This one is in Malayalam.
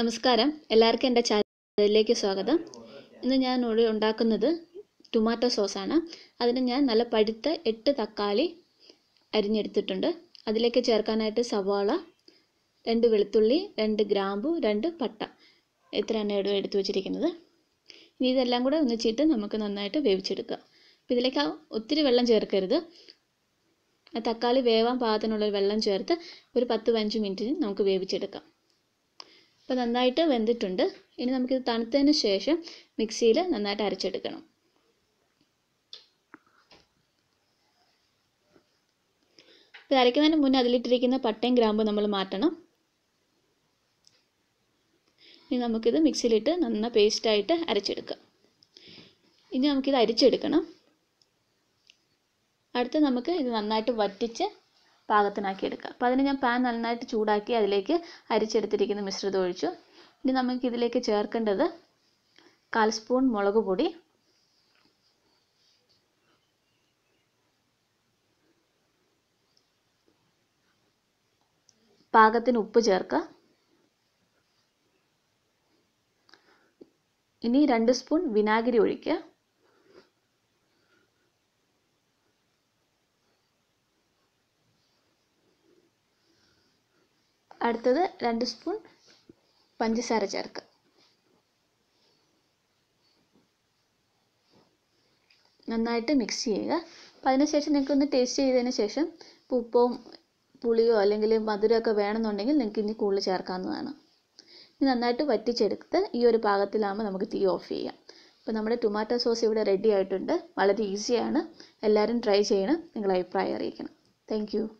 നമസ്കാരം എല്ലാവർക്കും എൻ്റെ ചാനലിലേക്ക് സ്വാഗതം ഇന്ന് ഞാൻ ഇവിടെ ഉണ്ടാക്കുന്നത് ടൊമാറ്റോ സോസാണ് അതിന് ഞാൻ നല്ല പഴുത്ത എട്ട് തക്കാളി അരിഞ്ഞെടുത്തിട്ടുണ്ട് അതിലേക്ക് ചേർക്കാനായിട്ട് സവാള രണ്ട് വെളുത്തുള്ളി രണ്ട് ഗ്രാമ്പു രണ്ട് പട്ട ഇത്രയാണ് ഇവിടെ എടുത്തു വച്ചിരിക്കുന്നത് ഇനി ഇതെല്ലാം കൂടെ ഒന്നിച്ചിട്ട് നമുക്ക് നന്നായിട്ട് വേവിച്ചെടുക്കുക അപ്പോൾ ഇതിലേക്ക് ഒത്തിരി വെള്ളം ചേർക്കരുത് തക്കാളി വേവാൻ പാകത്തിനുള്ളൊരു വെള്ളം ചേർത്ത് ഒരു പത്ത് പതിനഞ്ച് മിനിറ്റിന് നമുക്ക് വേവിച്ചെടുക്കാം അപ്പോൾ നന്നായിട്ട് വെന്തിട്ടുണ്ട് ഇനി നമുക്കിത് തണുത്തതിന് ശേഷം മിക്സിയിൽ നന്നായിട്ട് അരച്ചെടുക്കണം ഇത് അരയ്ക്കുന്നതിന് മുന്നേ അതിലിട്ടിരിക്കുന്ന പട്ടയും ഗ്രാമ്പും നമ്മൾ മാറ്റണം ഇനി നമുക്കിത് മിക്സിയിലിട്ട് നന്ന പേസ്റ്റായിട്ട് അരച്ചെടുക്കാം ഇനി നമുക്കിത് അരിച്ചെടുക്കണം അടുത്ത് നമുക്ക് ഇത് നന്നായിട്ട് വറ്റിച്ച് പാകത്തിനാക്കി എടുക്കുക അപ്പോൾ അതിന് ഞാൻ പാൻ നന്നായിട്ട് ചൂടാക്കി അതിലേക്ക് അരിച്ചെടുത്തിരിക്കുന്ന മിശ്രിതം ഒഴിച്ചു ഇനി നമുക്ക് ഇതിലേക്ക് ചേർക്കേണ്ടത് കാൽ സ്പൂൺ മുളക് പൊടി പാകത്തിന് ഉപ്പ് ചേർക്കുക ഇനി രണ്ട് സ്പൂൺ വിനാഗിരി ഒഴിക്കുക അടുത്തത് രണ്ട് സ്പൂൺ പഞ്ചസാര ചേർക്കുക നന്നായിട്ട് മിക്സ് ചെയ്യുക അപ്പോൾ അതിനുശേഷം നിങ്ങൾക്ക് ഒന്ന് ടേസ്റ്റ് ചെയ്തതിന് ശേഷം ഉപ്പും പുളിയോ അല്ലെങ്കിൽ മധുരമൊക്കെ വേണമെന്നുണ്ടെങ്കിൽ നിങ്ങൾക്ക് ഇനി കൂടുതൽ ചേർക്കാവുന്നതാണ് ഇനി നന്നായിട്ട് വറ്റിച്ചെടുത്ത് ഈ ഒരു പാകത്തിലാകുമ്പോൾ നമുക്ക് തീ ഓഫ് ചെയ്യാം അപ്പോൾ നമ്മുടെ ടൊമാറ്റോ സോസ് ഇവിടെ റെഡി ആയിട്ടുണ്ട് വളരെ ഈസിയാണ് എല്ലാവരും ട്രൈ ചെയ്യണം നിങ്ങളുടെ അഭിപ്രായം അറിയിക്കണം താങ്ക്